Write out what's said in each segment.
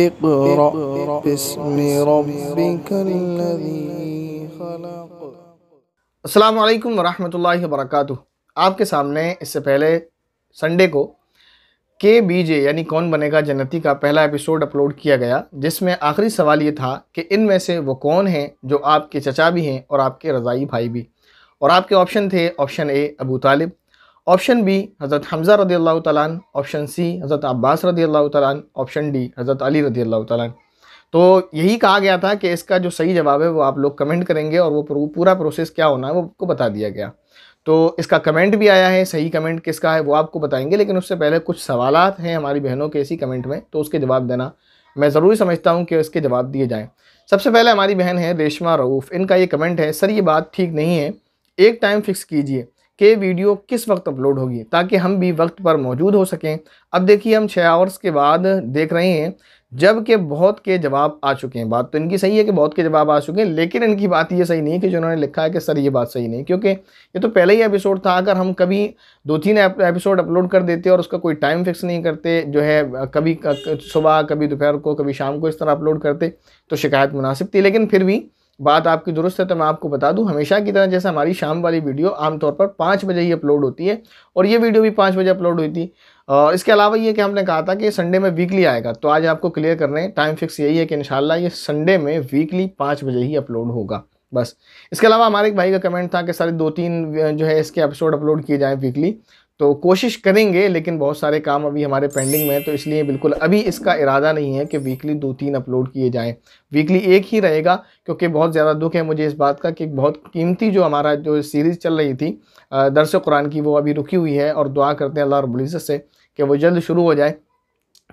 अल्लाम باسم ربك आपके सामने इससे पहले संडे को के बीजे यानी कौन बनेगा जन्नति का पहला एपिसोड अपलोड किया गया जिसमें आखिरी सवाल ये था कि इन में से वो कौन हैं जो आपके चचा भी हैं और आपके रज़ाई भाई भी और आपके ऑप्शन थे option A Abu Talib option B हज़रत हमज़ा रदी अल्लाह तन ऑप्शन सी हज़रत अब्बास रदी अल्लाह तन ऑप्शन डी हज़रत अली रदी अल्लाह तन तो यही कहा गया था कि इसका जो सही जवाब है वो आप लोग कमेंट करेंगे और वो पूरा प्रोसेस क्या होना है वो आपको बता दिया गया तो इसका कमेंट भी आया है सही कमेंट किसका है वो आपको बताएंगे लेकिन उससे पहले कुछ सवाल हैं हमारी बहनों के इसी कमेंट में तो उसके जवाब देना मैं ज़रूरी समझता हूँ कि इसके जवाब दिए जाएँ सबसे पहले हमारी बहन है रेशमा रऊफ़ इनका ये कमेंट है सर ये बात ठीक नहीं है एक टाइम फिक्स कीजिए कि वीडियो किस वक्त अपलोड होगी ताकि हम भी वक्त पर मौजूद हो सकें अब देखिए हम छः आवर्स के बाद देख रहे हैं जब के बहुत के जवाब आ चुके हैं बात तो इनकी सही है कि बहुत के जवाब आ चुके हैं लेकिन इनकी बात ये सही नहीं है कि जो उन्होंने लिखा है कि सर ये बात सही नहीं क्योंकि ये तो पहले ही एपिसोड था अगर हम कभी दो तीन एपिसोड अपलोड कर देते और उसका कोई टाइम फिक्स नहीं करते जो है कभी सुबह कभी दोपहर को कभी शाम को इस तरह अपलोड करते तो शिकायत मुनासिब थी लेकिन फिर भी बात आपकी दुरुस्त है तो मैं आपको बता दूं हमेशा की तरह जैसे हमारी शाम वाली वीडियो आमतौर पर पाँच बजे ही अपलोड होती है और ये वीडियो भी पाँच बजे अपलोड हुई थी और इसके अलावा ये कि हमने कहा था कि संडे में वीकली आएगा तो आज आपको क्लियर कर रहे हैं टाइम फिक्स यही है कि इन ये संडे में वीकली पाँच बजे ही अपलोड होगा बस इसके अलावा हमारे एक भाई का कमेंट था कि सारे दो तीन जो है इसके एपिसोड अपलोड किए जाएँ वीकली तो कोशिश करेंगे लेकिन बहुत सारे काम अभी हमारे पेंडिंग में हैं तो इसलिए बिल्कुल अभी इसका इरादा नहीं है कि वीकली दो तीन अपलोड किए जाएं वीकली एक ही रहेगा क्योंकि बहुत ज़्यादा दुख है मुझे इस बात का कि बहुत कीमती जो हमारा जो सीरीज़ चल रही थी दरस कुरान की वो अभी रुकी हुई है और दुआ करते हैं अल्लाह रबुल्ज़त से कि वो जल्द शुरू हो जाए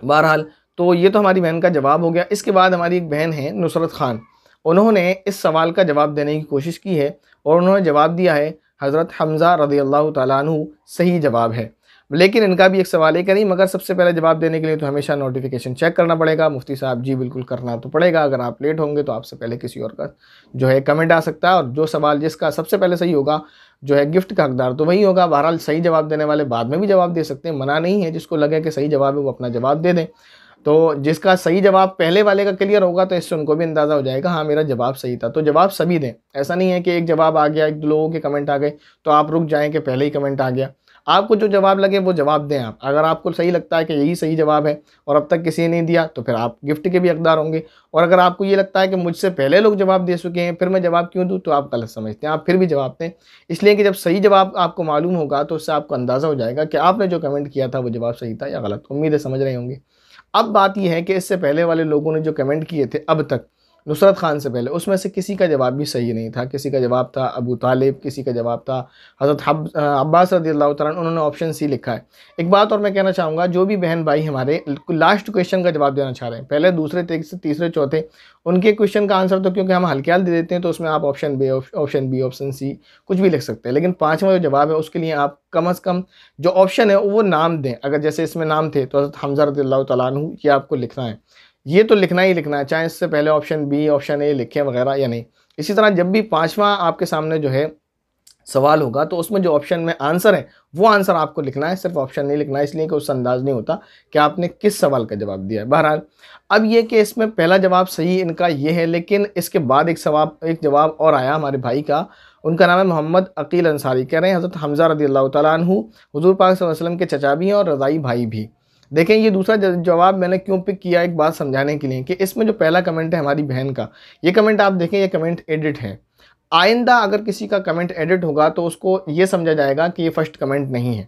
बहरहाल तो ये तो हमारी बहन का जवाब हो गया इसके बाद हमारी एक बहन है नुसरत खान उन्होंने इस सवाल का जवाब देने की कोशिश की है और उन्होंने जवाब दिया है हज़रत हमज़ा रदी अल्लाह तु सही जवाब है लेकिन इनका भी एक सवाल है कि नहीं मगर सबसे पहले जवाब देने के लिए तो हमेशा नोटिफिकेशन चेक करना पड़ेगा मुफ्ती साहब जी बिल्कुल करना तो पड़ेगा अगर आप लेट होंगे तो आपसे पहले किसी और का जो है कमेंट आ सकता है और जो सवाल जिसका सबसे पहले सही होगा जो है गिफ्ट का हकदार तो वही होगा बहरहाल सही जवाब देने वाले बाद में भी जवाब दे सकते हैं मना नहीं है जिसको लगे कि सही जवाब है वो अपना जवाब दे दें तो जिसका सही जवाब पहले वाले का क्लियर होगा तो इससे उनको भी अंदाज़ा हो जाएगा हाँ मेरा जवाब सही था तो जवाब सभी दें ऐसा नहीं है कि एक जवाब आ गया एक दो लोगों के कमेंट आ गए तो आप रुक जाएँ कि पहले ही कमेंट आ गया आपको जो जवाब लगे वो जवाब दें आप अगर आपको सही लगता है कि यही सही जवाब है और अब तक किसी ने नहीं दिया तो फिर आप गिफ्ट के भी अकदार होंगे और अगर आपको ये लगता है कि मुझसे पहले लोग जवाब दे चुके हैं फिर मैं जवाब क्यों दूँ तो आप गलत समझते हैं आप फिर भी जवाब दें इसलिए कि जब सही जवाब आपको मालूम होगा तो उससे आपको अंदाज़ा हो जाएगा कि आपने जो कमेंट किया था वो जवाब सही था या गलत उम्मीदें समझ रहे होंगे अब बात यह है कि इससे पहले वाले लोगों ने जो कमेंट किए थे अब तक नुसरत खान से पहले उसमें से किसी का जवाब भी सही नहीं था किसी का जवाब था अबू तालिब किसी का जवाब था हज़रत हब अब्बास रदी अल्लाह उन्होंने ऑप्शन सी लिखा है एक बात और मैं कहना चाहूँगा जो भी बहन भाई हमारे लास्ट क्वेश्चन का जवाब देना चाह रहे हैं पहले दूसरे से तीसरे चौथे उनके क्वेश्चन का आंसर तो क्योंकि हम हल्के दे देते हैं तो उसमें आप ऑप्शन बे ऑप्शन बी ऑप्शन सी कुछ भी लिख सकते हैं लेकिन पाँचवा जो जवाब है उसके लिए आप कम अज़ कम जो ऑप्शन है वो नाम दें अगर जैसे इसमें नाम थे तो हज़रत हमजा रदी अल्लाह तु ये आपको लिखना है ये तो लिखना ही लिखना है चाहे इससे पहले ऑप्शन बी ऑप्शन ए लिखें वगैरह या नहीं इसी तरह जब भी पाँचवा आपके सामने जो है सवाल होगा तो उसमें जो ऑप्शन में आंसर है वो आंसर आपको लिखना है सिर्फ ऑप्शन नहीं लिखना है इसलिए कि उससे अंदाज नहीं होता कि आपने किस सवाल का जवाब दिया है बहरहाल अब ये कि इसमें पहला जवाब सही इनका ये है लेकिन इसके बाद एक सवाब एक जवाब और आया हमारे भाई का उनका नाम है मोहम्मद अकील अंसारी कह रहे हैं हज़रत हमज़ा रदी अल्लाह तु हज़ूर पाक वसलम के चचा भी हैं और रज़ाई भाई भी देखें ये दूसरा जवाब मैंने क्यों पिक किया एक बात समझाने के लिए कि इसमें जो पहला कमेंट है हमारी बहन का ये कमेंट आप देखें ये कमेंट एडिट है आइंदा अगर किसी का कमेंट एडिट होगा तो उसको ये समझा जाएगा कि ये फर्स्ट कमेंट नहीं है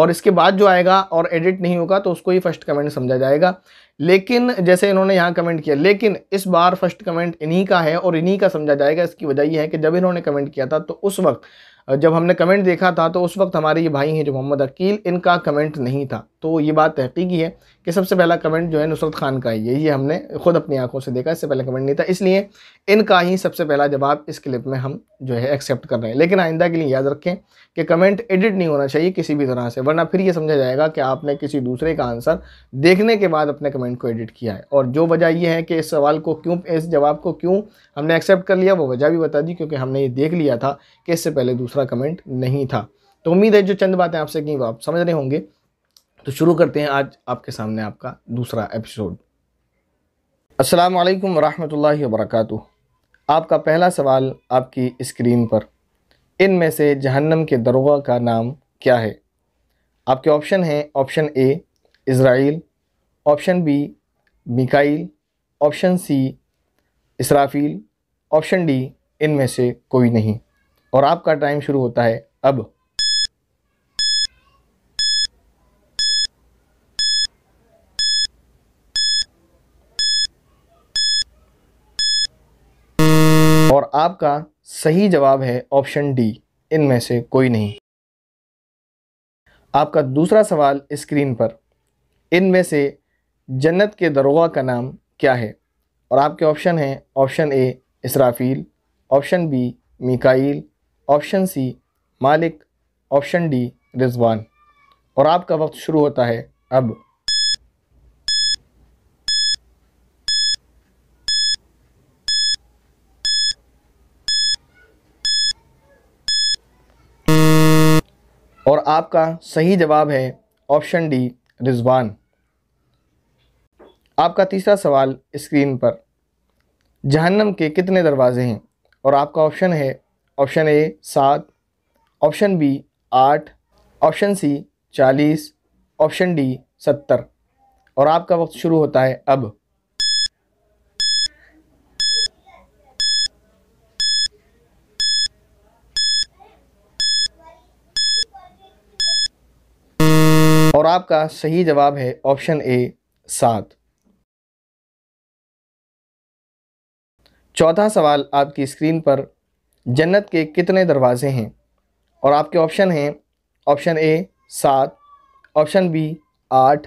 और इसके बाद जो आएगा और एडिट नहीं होगा तो उसको ही फर्स्ट कमेंट समझा जाएगा लेकिन जैसे इन्होंने यहाँ कमेंट किया लेकिन इस बार फर्स्ट कमेंट इन्हीं का है और इन्हीं का समझा जाएगा इसकी वजह यह है कि जब इन्होंने कमेंट किया था तो उस वक्त जब हमने कमेंट देखा था तो उस वक्त हमारे ये भाई हैं जो मोहम्मद अकील इनका कमेंट नहीं था तो ये बात तहकीकी है कि सबसे पहला कमेंट जो है नुसरत खान का ही है ये हमने खुद अपनी आंखों से देखा इससे पहले कमेंट नहीं था इसलिए इनका ही सबसे पहला जवाब इस क्लिप में हम जो है एक्सेप्ट कर रहे हैं लेकिन आइंदा के लिए याद रखें कि कमेंट एडिट नहीं होना चाहिए किसी भी तरह से वरना फिर ये समझा जाएगा कि आपने किसी दूसरे का आंसर देखने के बाद अपने कमेंट को एडिट किया है और जो वजह यह है कि इस सवाल को क्यों इस जवाब को क्यों हमने एक्सेप्ट कर लिया वो वजह भी बता दी क्योंकि हमने ये देख लिया था कि इससे पहले दूसरा दूसरा कमेंट नहीं था तो उम्मीद है जो चंद बातें आपसे की वो आप समझ रहे होंगे तो शुरू करते हैं आज आपके सामने आपका दूसरा एपिसोड अस्सलाम वालेकुम रहमतुल्लाहि वबरकatuh आपका पहला सवाल आपकी स्क्रीन पर इन में से जहन्नम के दरोगा का नाम क्या है आपके ऑप्शन हैं option A Israil option B Mikail option C Israfil option D इनमें से कोई नहीं और आपका टाइम शुरू होता है अब और आपका सही जवाब है ऑप्शन डी इनमें से कोई नहीं आपका दूसरा सवाल स्क्रीन पर इनमें से जन्नत के दरोगा का नाम क्या है और आपके ऑप्शन हैं option A Israfil option B Mikail option C Malik option D Rizwan और आपका वक्त शुरू होता है अब और आपका सही जवाब है ऑप्शन डी रिजवान आपका तीसरा सवाल स्क्रीन पर जहन्नम के कितने दरवाजे हैं और आपका ऑप्शन है ऑप्शन ए सात ऑप्शन बी आठ ऑप्शन सी चालीस ऑप्शन डी सत्तर और आपका वक्त शुरू होता है अब और आपका सही जवाब है ऑप्शन ए सात चौथा सवाल आपकी स्क्रीन पर जन्नत के कितने दरवाज़े हैं और आपके ऑप्शन हैं ऑप्शन ए सात ऑप्शन बी आठ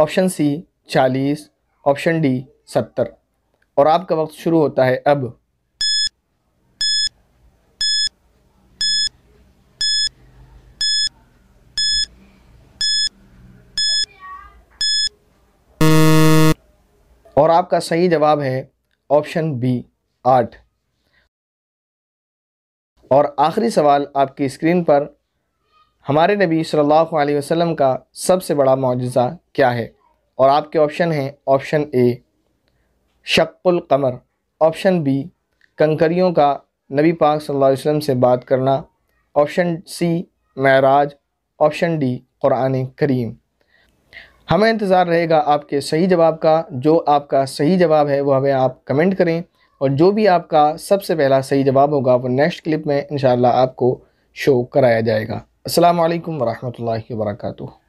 ऑप्शन सी चालीस ऑप्शन डी सत्तर और आपका वक्त शुरू होता है अब और आपका सही जवाब है ऑप्शन बी आठ और आखिरी सवाल आपकी स्क्रीन पर हमारे नबी सल्लल्लाहु अलैहि वसल्लम का सबसे बड़ा मुआजा क्या है और आपके ऑप्शन हैं ऑप्शन ए शक्ल कमर ऑप्शन बी कंकरियों का नबी पाक सल्लल्लाहु अलैहि वसल्लम से बात करना ऑप्शन सी महराज ऑप्शन डी कुरान करीम हमें इंतज़ार रहेगा आपके सही जवाब का जो आपका सही जवाब है वो हमें आप कमेंट करें और जो भी आपका सबसे पहला सही जवाब होगा वो नेक्स्ट क्लिप में इन आपको शो कराया जाएगा असल वरहमल वर्का